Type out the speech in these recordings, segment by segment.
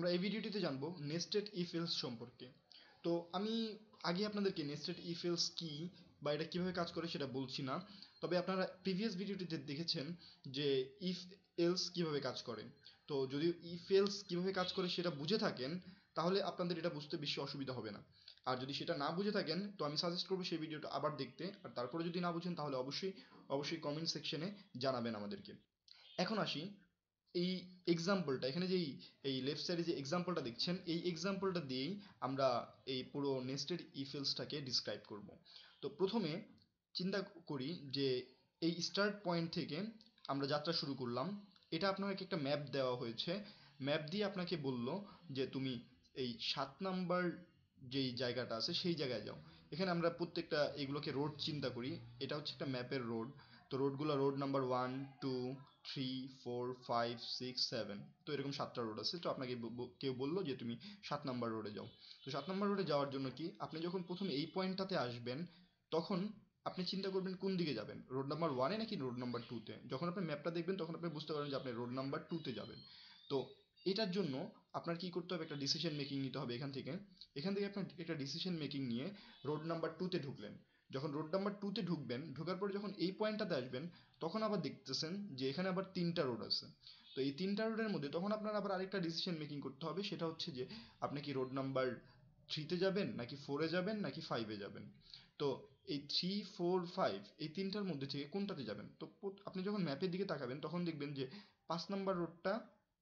আমরা এই ভিডিওটিতে জানবো নেস্টেড ইফেলস সম্পর্কে তো আমি আগে আপনাদেরকে নেস্টেড ইফেলস কি বা এটা কীভাবে কাজ করে সেটা বলছি না তবে আপনারা প্রিভিয়াস ভিডিওটিতে দেখেছেন যে ইফ এলস কীভাবে কাজ করে তো যদি ইফ এলস কীভাবে কাজ করে সেটা বুঝে থাকেন তাহলে আপনাদের এটা বুঝতে বেশি অসুবিধা হবে না আর যদি সেটা না বুঝে থাকেন তো আমি সাজেস্ট করবো সেই ভিডিওটা আবার দেখতে আর তারপরে যদি না বুঝেন তাহলে অবশ্যই অবশ্যই কমেন্ট সেকশনে জানাবেন আমাদেরকে এখন আসি এই এক্সাম্পলটা এখানে যেই এই লেফট সাইডে যে এক্সাম্পলটা দেখছেন এই এক্সাম্পলটা দিয়েই আমরা এই পুরো নেস্টেড ইফেলসটাকে ডিসক্রাইব করব তো প্রথমে চিন্তা করি যে এই স্টার্ট পয়েন্ট থেকে আমরা যাত্রা শুরু করলাম এটা আপনাকে একটা ম্যাপ দেওয়া হয়েছে ম্যাপ দিয়ে আপনাকে বলল যে তুমি এই সাত নাম্বার যেই জায়গাটা আছে সেই জায়গায় যাও এখানে আমরা প্রত্যেকটা এগুলোকে রোড চিন্তা করি এটা হচ্ছে একটা ম্যাপের রোড তো রোডগুলো road number one two three four five six seven তো এরকম সাতটা রোড আছে তো আপনাকে কেউ বললো যে তুমি সাত নম্বর রোডে যাও তো সাত নম্বর রোডে যাওয়ার জন্য কি আপনি যখন প্রথম এই পয়েন্টটাতে আসবেন তখন আপনি চিন্তা করবেন কোন দিকে যাবেন রোড নাম্বার ওয়ানে নাকি রোড নাম্বার টুতে যখন আপনি ম্যাপটা দেখবেন তখন আপনি বুঝতে পারবেন যে আপনি রোড নাম্বার টুতে যাবেন তো এটার জন্য আপনার কি করতে হবে একটা ডিসিশন মেকিং নিতে হবে এখান থেকে এখান থেকে আপনার একটা ডিসিশন মেকিং নিয়ে রোড নাম্বার টুতে ঢুকলেন যখন রোড নাম্বার টুতে ঢুকবেন ঢোকার পরে যখন এই পয়েন্টটাতে আসবেন তখন আবার দেখতেছেন যে এখানে আবার তিনটা রোড আছে তো এই তিনটা রোডের মধ্যে তখন আপনার আবার আরেকটা ডিসিশন মেকিং করতে হবে সেটা হচ্ছে যে আপনি কি রোড নাম্বার থ্রিতে যাবেন নাকি ফোরে যাবেন নাকি ফাইভে যাবেন তো এই থ্রি ফোর ফাইভ এই তিনটার মধ্যে থেকে কোনটাতে যাবেন তো আপনি যখন ম্যাপের দিকে তাকাবেন তখন দেখবেন যে পাঁচ নাম্বার রোডটা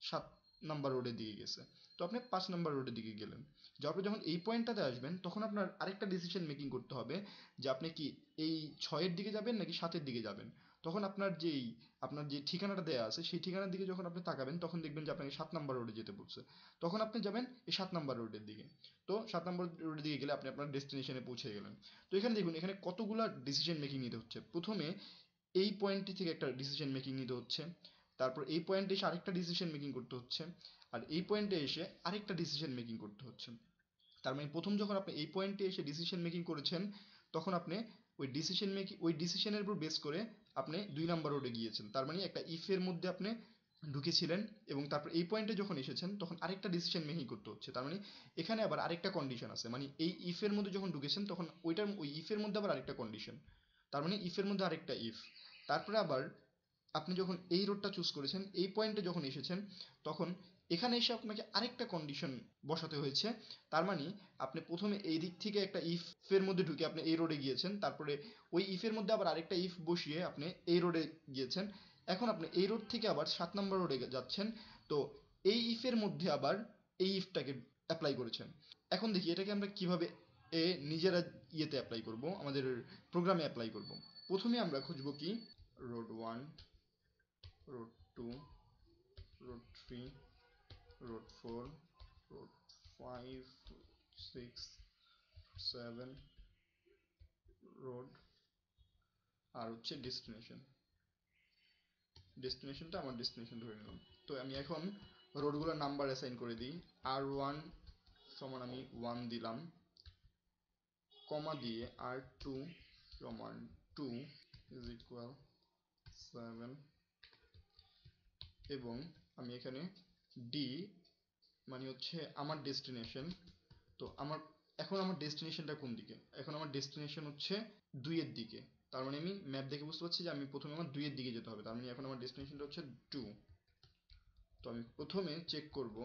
সাত নাম্বার রোডের দিকে গেছে তো আপনি পাঁচ নাম্বার রোডের দিকে গেলেন যাওয়ার পর যখন এই পয়েন্টটাতে আসবেন তখন আপনার আরেকটা ডিসিশন মেকিং করতে হবে যে আপনি কি এই ছয়ের দিকে যাবেন নাকি সাতের দিকে যাবেন তখন আপনার যেই আপনার যে ঠিকানাটা দেওয়া আছে সেই ঠিকানার দিকে যখন আপনি তাকাবেন তখন দেখবেন যে আপনাকে সাত নাম্বার রোডে যেতে বলছে তখন আপনি যাবেন এই সাত নাম্বার রোডের দিকে তো সাত নাম্বার রোডের দিকে গেলে আপনি আপনার ডেস্টিনেশনে পৌঁছে গেলেন তো এখানে দেখুন এখানে কতগুলো ডিসিশন মেকিং নিতে হচ্ছে প্রথমে এই পয়েন্টটি থেকে একটা ডিসিশন মেকিং নিতে হচ্ছে তারপর এই পয়েন্টে এসে আরেকটা ডিসিশন মেকিং করতে হচ্ছে আর এই পয়েন্টে এসে আরেকটা ডিসিশন মেকিং করতে হচ্ছে তার মানে প্রথম যখন আপনি এই পয়েন্টে এসে ডিসিশন মেকিং করেছেন তখন আপনি ওই ডিসিশন মেকিং ওই ডিসিশনের উপর বেস করে আপনি দুই নাম্বার রোডে গিয়েছেন তার মানে একটা ইফের মধ্যে আপনি ঢুকেছিলেন এবং তারপর এই পয়েন্টে যখন এসেছেন তখন আরেকটা ডিসিশন মেকিং করতে হচ্ছে তার মানে এখানে আবার আরেকটা কন্ডিশন আছে মানে এই ইফের মধ্যে যখন ঢুকেছেন তখন ওইটার ওই ইফের মধ্যে আবার আরেকটা কন্ডিশন তার মানে ইফের মধ্যে আরেকটা ইফ তারপরে আবার আপনি যখন এই রোডটা চুজ করেছেন এই পয়েন্টে যখন এসেছেন তখন এখানে এসে আপনাকে আরেকটা কন্ডিশন বসাতে হয়েছে তার মানে আপনি প্রথমে এই দিক থেকে একটা ইফের মধ্যে ঢুকে আপনি এই রোডে গিয়েছেন তারপরে ওই ইফের মধ্যে আবার আরেকটা ইফ বসিয়ে আপনি এই রোডে গিয়েছেন এখন আপনি এই রোড থেকে আবার সাত নম্বর রোডে যাচ্ছেন তো এই ইফের মধ্যে আবার এই ইফটাকে অ্যাপ্লাই করেছেন এখন দেখি এটাকে আমরা কিভাবে এ নিজেরা ইয়েতে অ্যাপ্লাই করব আমাদের প্রোগ্রামে অ্যাপ্লাই করব প্রথমে আমরা খুঁজব কি road one road two road three road four road five six seven road আর হচ্ছে ডেস্টিনেশন ডেস্টিনেশনটা আমার ডেস্টিনেশন ধরে নিলাম তো আমি এখন রোডগুলোর নাম্বার অ্যাসাইন করে দিই আর ওয়ান সমান আমি ওয়ান দিলাম কমা দিয়ে আর টু সমান টু ইজ ইকুয়াল সেভেন এবং আমি এখানে ডি মানে হচ্ছে আমার ডেস্টিনেশন তো আমার এখন আমার ডেস্টিনেশনটা কোন দিকে এখন আমার ডেস্টিনেশন হচ্ছে দুইয়ের দিকে তার মানে আমি ম্যাপ দেখে বুঝতে পারছি যে আমি প্রথমে আমার দুইয়ের দিকে যেতে হবে তার মানে এখন আমার ডেস্টিনেশনটা হচ্ছে টু তো আমি প্রথমে চেক করব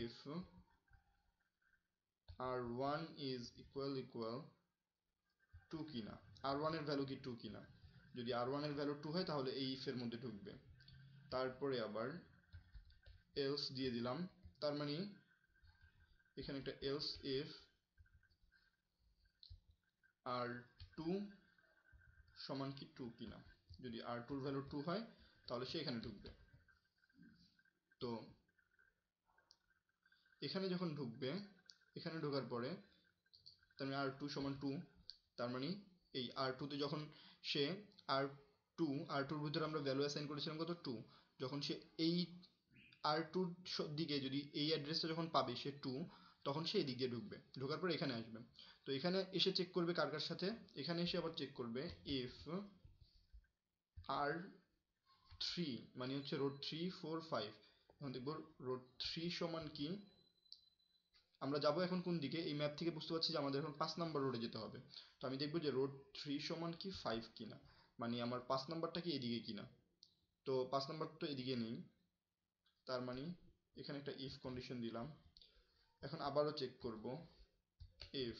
if R one is equal equal two কিনা আর ওয়ানের ভ্যালু কি টু কিনা যদি আর ওয়ানের ভ্যালু টু হয় তাহলে এই ইফের মধ্যে ঢুকবে তারপরে আবার এলস দিয়ে দিলাম তার মানে এখানে একটা এলস ইফ আর টু সমান কি টু কিনা যদি আর টুর ভ্যালু টু হয় তাহলে সে এখানে ঢুকবে তো এখানে যখন ঢুকবে এখানে ঢোকার পরে তার মানে আর টু সমান টু তার মানে এই আর টুতে যখন সে আর টু আর টুর ভিতরে আমরা ভ্যালু অ্যাসাইন করেছিলাম কত টু যখন সে এই আর টুর দিকে যদি এই অ্যাড্রেসটা যখন পাবে সে টু তখন সে এদিক দিয়ে ঢুকবে ঢোকার পর এখানে আসবে তো এখানে এসে চেক করবে কার কার সাথে এখানে এসে আবার চেক করবে এফ আর থ্রি মানে হচ্ছে রোড থ্রি ফোর ফাইভ এখন দেখব রোড থ্রি সমান কি আমরা যাব এখন কোন দিকে এই ম্যাপ থেকে বুঝতে পারছি যে আমাদের এখন পাঁচ নাম্বার রোডে যেতে হবে তো আমি দেখবো যে রোড থ্রি সমান কি ফাইভ কিনা মানে আমার পাঁচ নাম্বারটা কি এদিকে কিনা তো পাঁচ তো এদিকে নেই তার মানে এখানে একটা ইফ কন্ডিশন দিলাম এখন আবারও চেক করব ইফ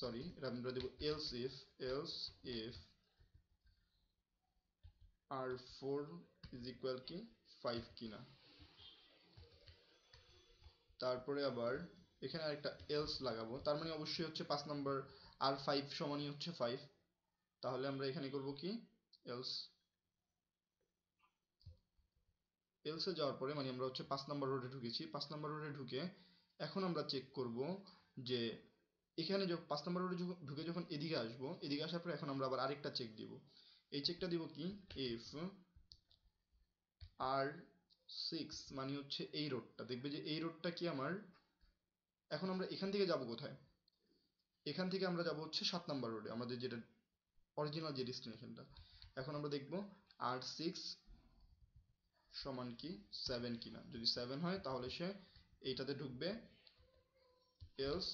সরি এটা আমরা দেবো else if else if R four is equal কি ফাইভ কিনা তারপরে আবার এখানে আরেকটা এলস লাগাবো তার মানে অবশ্যই হচ্ছে পাঁচ নম্বর আর ফাইভ সমানই হচ্ছে ফাইভ তাহলে আমরা এখানে করব কি else else এ যাওয়ার পরে মানে আমরা হচ্ছে পাঁচ নাম্বার রোডে ঢুকেছি পাঁচ নাম্বার রোডে ঢুকে এখন আমরা চেক করব যে এখানে যখন পাঁচ নাম্বার রোডে ঢুকে যখন এদিকে আসব এদিকে আসার পরে এখন আমরা আবার আরেকটা চেক দিব এই চেকটা দিব কি ইফ আর সিক্স মানে হচ্ছে এই রোডটা দেখবে যে এই রোডটা কি আমার এখন আমরা এখান থেকে যাব কোথায় এখান থেকে আমরা যাব হচ্ছে সাত নাম্বার রোডে আমাদের যেটা অরিজিনাল যে ডেস্টিনেশনটা এখন আমরা দেখব আট সিক্স সমান কি সেভেন কিনা যদি সেভেন হয় তাহলে সে এইটাতে ঢুকবে এলস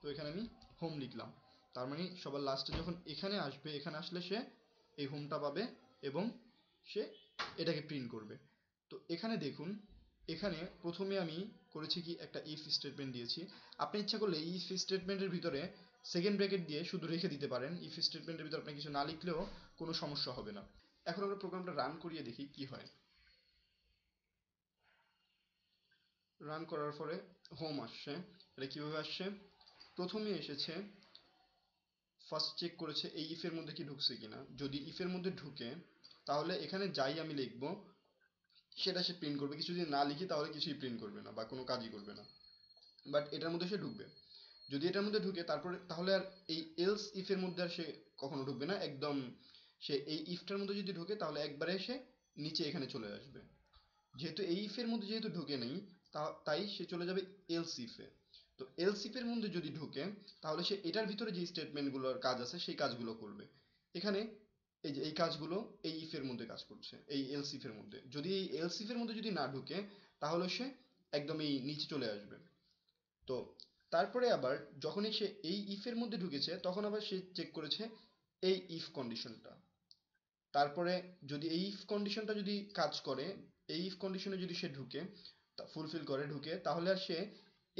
তো এখানে আমি হোম লিখলাম তার মানে সবার লাস্টে যখন এখানে আসবে এখানে আসলে সে এই হোমটা পাবে এবং সে এটাকে প্রিন্ট করবে তো এখানে দেখুন এখানে প্রথমে আমি করেছি কি একটা ইফ স্টেটমেন্ট দিয়েছি আপনি ইচ্ছা করলে ইফ স্টেটমেন্টের ভিতরে সেকেন্ড ব্র্যাকেট দিয়ে শুধু রেখে দিতে পারেন ইফ স্টেটমেন্টের ভিতরে আপনি কিছু না লিখলেও কোনো সমস্যা হবে না এখন আমরা প্রোগ্রামটা রান করিয়ে দেখি কি হয় রান করার পরে হোম আসছে এটা কীভাবে আসছে প্রথমে এসেছে ফার্স্ট চেক করেছে এই ইফের মধ্যে কি ঢুকছে কিনা যদি ইফের মধ্যে ঢুকে তাহলে এখানে যাই আমি লিখবো সেটা সে প্রিন্ট করবে কিছু যদি না লিখি তাহলে কিছুই প্রিন্ট করবে না বা কোনো কাজই করবে না বাট এটার মধ্যে সে ঢুকবে যদি এটার মধ্যে ঢুকে তারপরে তাহলে আর এই এলস ইফের মধ্যে আর সে কখনো ঢুকবে না একদম সে এই ইফটার মধ্যে যদি ঢুকে তাহলে একবারে সে নিচে এখানে চলে আসবে যেহেতু এই ইফের মধ্যে যেহেতু ঢুকে নেই তাই সে চলে যাবে এলস ইফে তো এলস ইফের মধ্যে যদি ঢুকে তাহলে সে এটার ভিতরে যে স্টেটমেন্টগুলোর কাজ আছে সেই কাজগুলো করবে এখানে এই যে এই কাজগুলো এই ইফের মধ্যে কাজ করছে এই এলসিফের মধ্যে যদি এই এলসিফের মধ্যে যদি না ঢুকে তাহলে সে একদমই নিচে চলে আসবে তো তারপরে আবার যখনই সে এই ইফের মধ্যে ঢুকেছে তখন আবার সে চেক করেছে এই ইফ কন্ডিশনটা তারপরে যদি এই ইফ কন্ডিশনটা যদি কাজ করে এই ইফ কন্ডিশনে যদি সে ঢুকে ফুলফিল করে ঢুকে তাহলে আর সে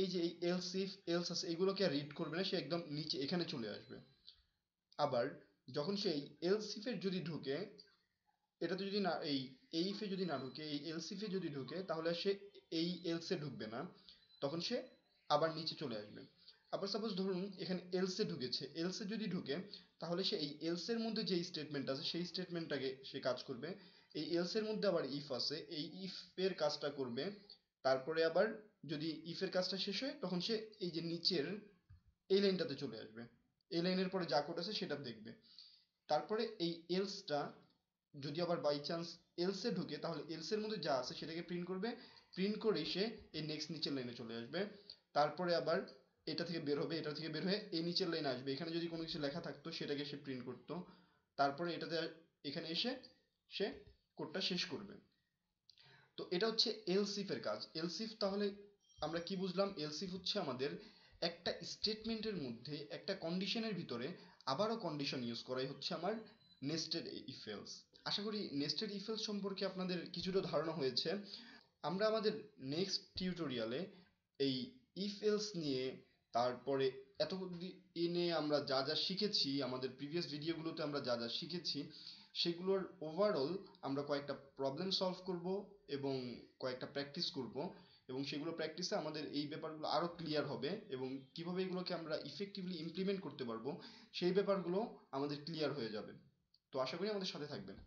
এই যে এই এলস ইফ এলস আছে এগুলোকে রিড করবে না সে একদম নিচে এখানে চলে আসবে আবার যখন সে সেই এলসিফে যদি ঢুকে এটাতে যদি না এই এইফে যদি না ঢুকে এই এলসিফে যদি ঢুকে তাহলে সে এই এলসে ঢুকবে না তখন সে আবার নিচে চলে আসবে আবার সাপোজ ধরুন এখানে এলসে ঢুকেছে এলসে যদি ঢুকে তাহলে সে এই এলসের মধ্যে যে স্টেটমেন্ট আছে সেই স্টেটমেন্টটাকে সে কাজ করবে এই এলসের মধ্যে আবার ইফ আছে এই ইফের কাজটা করবে তারপরে আবার যদি ইফের কাজটা শেষ হয় তখন সে এই যে নিচের এই লাইনটাতে চলে আসবে এই লাইনের পরে যা কোড আছে সেটা দেখবে তারপরে এই এলসটা যদি আবার বাই চান্স এলসে ঢুকে তাহলে এলসের মধ্যে যা আছে সেটাকে প্রিন্ট করবে প্রিন্ট করে সে এই নেক্সট নিচের লাইনে চলে আসবে তারপরে আবার এটা থেকে বের হবে এটা থেকে বের হয়ে এই নিচের লাইনে আসবে এখানে যদি কোনো কিছু লেখা থাকতো সেটাকে সে প্রিন্ট করতো তারপরে এটাতে এখানে এসে সে কোডটা শেষ করবে তো এটা হচ্ছে এলসিফের কাজ এলসিফ তাহলে আমরা কি বুঝলাম এলসিফ হচ্ছে আমাদের একটা স্টেটমেন্টের মধ্যে একটা কন্ডিশনের ভিতরে আবারও কন্ডিশন ইউজ করাই হচ্ছে আমার নেস্টেড ইফেলস আশা করি নেস্টেড ইফেলস সম্পর্কে আপনাদের কিছুটা ধারণা হয়েছে আমরা আমাদের নেক্সট টিউটোরিয়ালে এই ইফেলস নিয়ে তারপরে এত এনে আমরা যা যা শিখেছি আমাদের প্রিভিয়াস ভিডিওগুলোতে আমরা যা যা শিখেছি সেগুলোর ওভারঅল আমরা কয়েকটা প্রবলেম সলভ করব এবং কয়েকটা প্র্যাকটিস করব এবং সেগুলো প্র্যাকটিসে আমাদের এই ব্যাপারগুলো আরও ক্লিয়ার হবে এবং কিভাবে এগুলোকে আমরা ইফেক্টিভলি ইমপ্লিমেন্ট করতে পারবো সেই ব্যাপারগুলো আমাদের ক্লিয়ার হয়ে যাবে তো আশা করি আমাদের সাথে থাকবেন